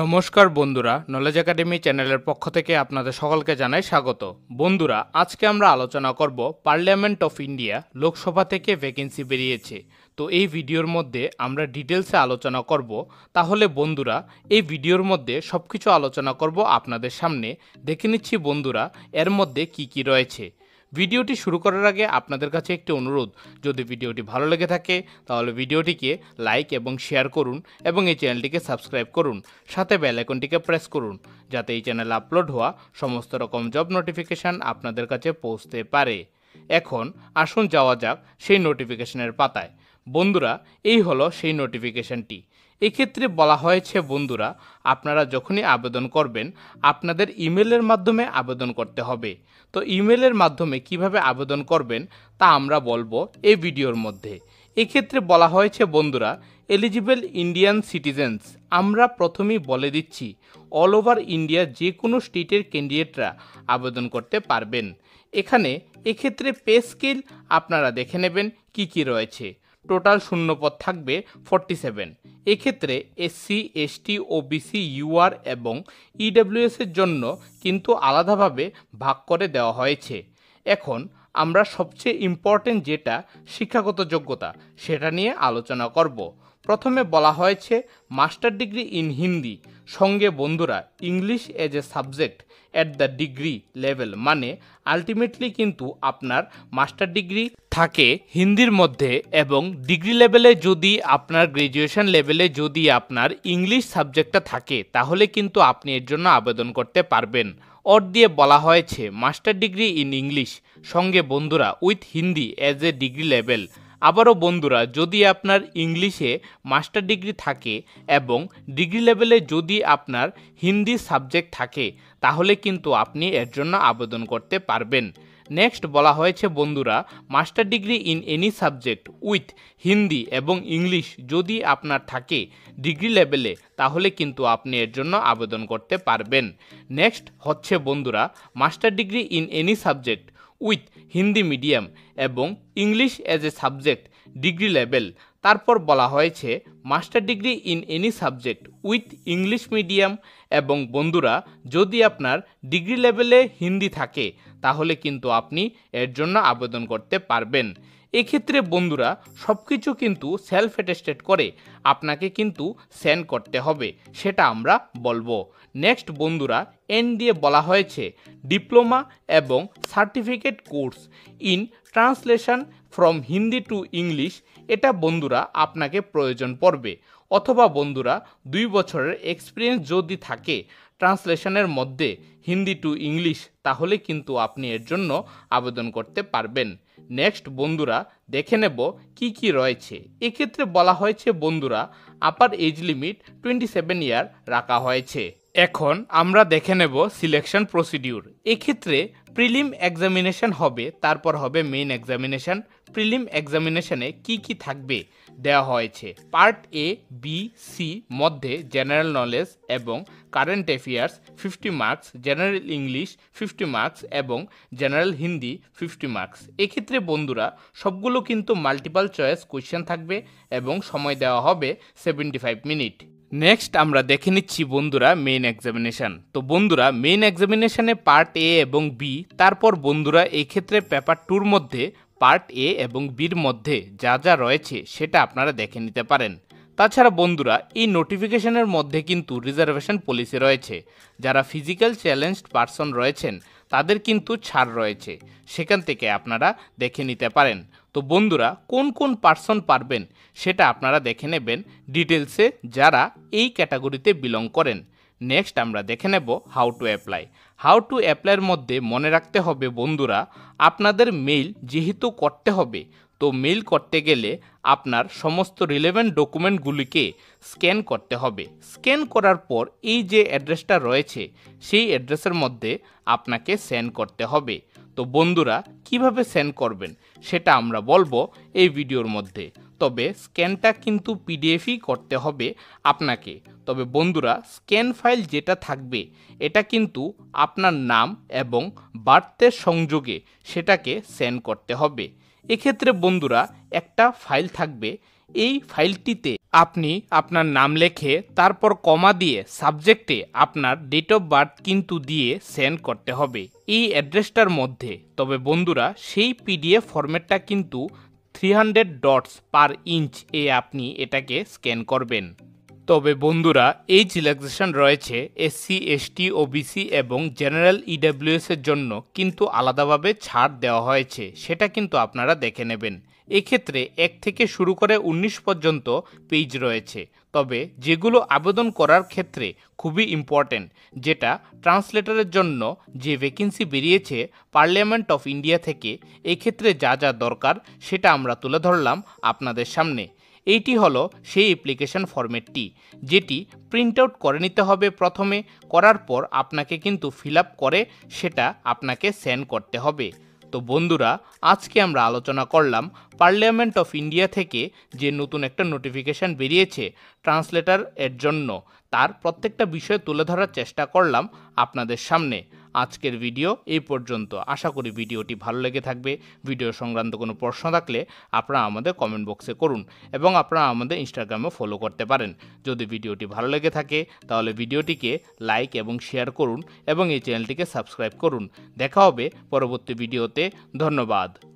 নমস্কার বন্ধুরা knowledge academy চ্যানেলের পক্ষ থেকে আপনাদের সকলকে জানাই স্বাগত বন্ধুরা আজকে আমরা আলোচনা করব পার্লামেন্ট অফ ইন্ডিয়া লোকসভা থেকে ভ্যাকেন্সি বেরিয়েছে তো এই ভিডিওর মধ্যে আমরা ডিটেলসে আলোচনা করব তাহলে বন্ধুরা এই ভিডিওর মধ্যে সব কিছু আলোচনা করব আপনাদের সামনে দেখে নিচ্ছি বন্ধুরা এর মধ্যে কি কি রয়েছে ভিডিওটি শুরু করার আগে আপনাদের কাছে একটি অনুরোধ যদি ভিডিওটি ভালো লেগে থাকে তাহলে ভিডিওটিকে লাইক এবং শেয়ার করুন এবং এই চ্যানেলটিকে সাবস্ক্রাইব করুন সাথে বেল আইকনটিকে প্রেস করুন যাতে এই চ্যানেল আপলোড হওয়া সমস্ত রকম জব নোটিফিকেশান আপনাদের কাছে পৌঁছতে পারে এখন আসুন যাওয়া যাক সেই নোটিফিকেশনের পাতায় বন্ধুরা এই হলো সেই নোটিফিকেশানটি এক্ষেত্রে বলা হয়েছে বন্ধুরা আপনারা যখনই আবেদন করবেন আপনাদের ইমেলের মাধ্যমে আবেদন করতে হবে তো ইমেলের মাধ্যমে কিভাবে আবেদন করবেন তা আমরা বলবো এই ভিডিওর মধ্যে এক্ষেত্রে বলা হয়েছে বন্ধুরা এলিজিবল ইন্ডিয়ান সিটিজেন্স আমরা প্রথমেই বলে দিচ্ছি অল ওভার ইন্ডিয়া যে কোনো স্টেটের ক্যান্ডিডেটরা আবেদন করতে পারবেন এখানে এক্ষেত্রে পে স্কেল আপনারা দেখে নেবেন কি কি রয়েছে টোটাল শূন্যপদ থাকবে ফর্টি সেভেন এক্ষেত্রে এসসি এসটি বিসি ইউআর এবং ইডব্লিউএসের e জন্য কিন্তু আলাদাভাবে ভাগ করে দেওয়া হয়েছে এখন আমরা সবচেয়ে ইম্পর্টেন্ট যেটা শিক্ষাগত যোগ্যতা সেটা নিয়ে আলোচনা করব প্রথমে বলা হয়েছে মাস্টার ডিগ্রি ইন হিন্দি সঙ্গে বন্ধুরা English as a subject at the degree level মানে আলটিমেটলি কিন্তু আপনার মাস্টার ডিগ্রি থাকে হিন্দির মধ্যে এবং ডিগ্রি লেভেলে যদি আপনার গ্র্যাজুয়েশন লেভেলে যদি আপনার ইংলিশ সাবজেক্টটা থাকে তাহলে কিন্তু আপনি এর জন্য আবেদন করতে পারবেন অর দিয়ে বলা হয়েছে মাস্টার ডিগ্রি ইন ইংলিশ সঙ্গে বন্ধুরা with Hindi as a degree level আবারও বন্ধুরা যদি আপনার ইংলিশে মাস্টার ডিগ্রি থাকে এবং ডিগ্রি লেভেলে যদি আপনার হিন্দি সাবজেক্ট থাকে তাহলে কিন্তু আপনি এর জন্য আবেদন করতে পারবেন নেক্সট বলা হয়েছে বন্ধুরা master degree in any subject with Hindi এবং ইংলিশ যদি আপনার থাকে ডিগ্রি লেভেলে তাহলে কিন্তু আপনি এর জন্য আবেদন করতে পারবেন নেক্সট হচ্ছে বন্ধুরা master degree in any subject with Hindi medium এবং English as a subject degree level তারপর বলা হয়েছে master degree in any subject with English medium এবং বন্ধুরা যদি আপনার ডিগ্রি লেভেলে হিন্দি থাকে তাহলে কিন্তু আপনি এর জন্য আবেদন করতে পারবেন এক্ষেত্রে বন্ধুরা সব কিছু কিন্তু সেলফ অ্যাটেস্টেড করে আপনাকে কিন্তু সেন্ড করতে হবে সেটা আমরা বলবো নেক্সট বন্ধুরা এন দিয়ে বলা হয়েছে ডিপ্লোমা এবং certificate course in translation from Hindi to English এটা বন্ধুরা আপনাকে প্রয়োজন পড়বে অথবা বন্ধুরা দুই বছরের এক্সপিরিয়েন্স যদি থাকে ট্রান্সলেশনের মধ্যে হিন্দি টু ইংলিশ তাহলে কিন্তু আপনি এর জন্য আবেদন করতে পারবেন নেক্সট বন্ধুরা দেখে নেব কি কি রয়েছে এক্ষেত্রে বলা হয়েছে বন্ধুরা upper age limit twenty seven year রাখা হয়েছে এখন আমরা দেখে নেব সিলেকশন প্রসিডিউর এক্ষেত্রে প্রিলিম এক্সামিনেশন হবে তারপর হবে মেইন এক্সামিনেশন প্রিলিম এক্সামিনেশনে কি কি থাকবে দেওয়া হয়েছে পার্ট এ বি সি মধ্যে জেনারেল নলেজ এবং current affairs fifty marks general English fifty marks এবং জেনারেল হিন্দি ফিফটি মার্কস এক্ষেত্রে বন্ধুরা সবগুলো কিন্তু মাল্টিপাল চয়েস কোয়েশ্চেন থাকবে এবং সময় দেওয়া হবে সেভেন্টি ফাইভ মিনিট নেক্সট আমরা দেখে নিচ্ছি বন্ধুরা মেইন এক্সামিনেশান তো বন্ধুরা মেইন এক্সামিনেশানে পার্ট এ এবং বি তারপর বন্ধুরা এই ক্ষেত্রে পেপার টুর মধ্যে পার্ট এ এবং বির মধ্যে যা যা রয়েছে সেটা আপনারা দেখে নিতে পারেন তাছাড়া বন্ধুরা এই নোটিফিকেশনের মধ্যে কিন্তু রিজার্ভেশন পলিসি রয়েছে যারা ফিজিক্যাল চ্যালেঞ্জড পার্সন রয়েছেন তাদের কিন্তু ছাড় রয়েছে সেখান থেকে আপনারা দেখে নিতে পারেন তো বন্ধুরা কোন কোন পার্সন পারবেন সেটা আপনারা দেখে নেবেন ডিটেলসে যারা এই ক্যাটাগরিতে বিলং করেন নেক্সট আমরা দেখে নেব how to apply how to অ্যাপ্লাইয়ের মধ্যে মনে রাখতে হবে বন্ধুরা আপনাদের মেইল যেহেতু করতে হবে তো মেইল করতে গেলে আপনার সমস্ত রিলেভেন্ট ডকুমেন্টগুলিকে স্ক্যান করতে হবে স্ক্যান করার পর এই যে অ্যাড্রেসটা রয়েছে সেই অ্যাড্রেসের মধ্যে আপনাকে সেন্ড করতে হবে তো বন্ধুরা কিভাবে সেন্ড করবেন সেটা আমরা বলবো এই ভিডিওর মধ্যে তবে স্ক্যানটা কিন্তু পিডিএফই করতে হবে আপনাকে তবে বন্ধুরা স্ক্যান ফাইল যেটা থাকবে এটা কিন্তু আপনার নাম এবং বার্থের সংযোগে সেটাকে সেন্ড করতে হবে এক্ষেত্রে বন্ধুরা একটা ফাইল থাকবে এই ফাইলটিতে আপনি আপনার নাম লেখে তারপর কমা দিয়ে সাবজেক্টে আপনার ডেট অফ বার্থ কিন্তু দিয়ে সেন্ড করতে হবে এই অ্যাড্রেসটার মধ্যে তবে বন্ধুরা সেই পিডিএফ ফরম্যাটটা কিন্তু three hundred dots per inch এ আপনি এটাকে স্ক্যান করবেন তবে বন্ধুরা এই রিল্যাক্সেশন রয়েছে এসসি এসটি ওবিসি এবং জেনারেল ইডাব্লিউএস e এর জন্য কিন্তু আলাদাভাবে ছাড় দেওয়া হয়েছে সেটা কিন্তু আপনারা দেখে নেবেন এক্ষেত্রে এক থেকে শুরু করে ১৯ পর্যন্ত পেজ রয়েছে তবে যেগুলো আবেদন করার ক্ষেত্রে খুবই ইম্পর্ট্যান্ট যেটা ট্রান্সলেটারের জন্য যে ভ্যাকেন্সি বেরিয়েছে পার্লামেন্ট অফ ইন্ডিয়া থেকে এক্ষেত্রে যা যা দরকার সেটা আমরা তুলে ধরলাম আপনাদের সামনে এইটি হলো সেই অ্যাপ্লিকেশান ফর্মেটটি যেটি প্রিন্ট আউট করে নিতে হবে প্রথমে করার পর আপনাকে কিন্তু ফিল করে সেটা আপনাকে সেন্ড করতে হবে তো বন্ধুরা আজকে আমরা আলোচনা করলাম পার্লামেন্ট অফ ইন্ডিয়া থেকে যে নতুন একটা নোটিফিকেশান বেরিয়েছে ট্রান্সলেটার এর জন্য তার প্রত্যেকটা বিষয় তুলে ধরার চেষ্টা করলাম আপনাদের সামনে আজকের ভিডিও এই পর্যন্ত আশা করি ভিডিওটি ভালো লেগে থাকবে ভিডিও সংক্রান্ত কোনো প্রশ্ন থাকলে আপনারা আমাদের কমেন্ট বক্সে করুন এবং আপনারা আমাদের ইনস্টাগ্রামে ফলো করতে পারেন যদি ভিডিওটি ভালো লেগে থাকে তাহলে ভিডিওটিকে লাইক এবং শেয়ার করুন এবং এই চ্যানেলটিকে সাবস্ক্রাইব করুন দেখা হবে পরবর্তী ভিডিওতে ধন্যবাদ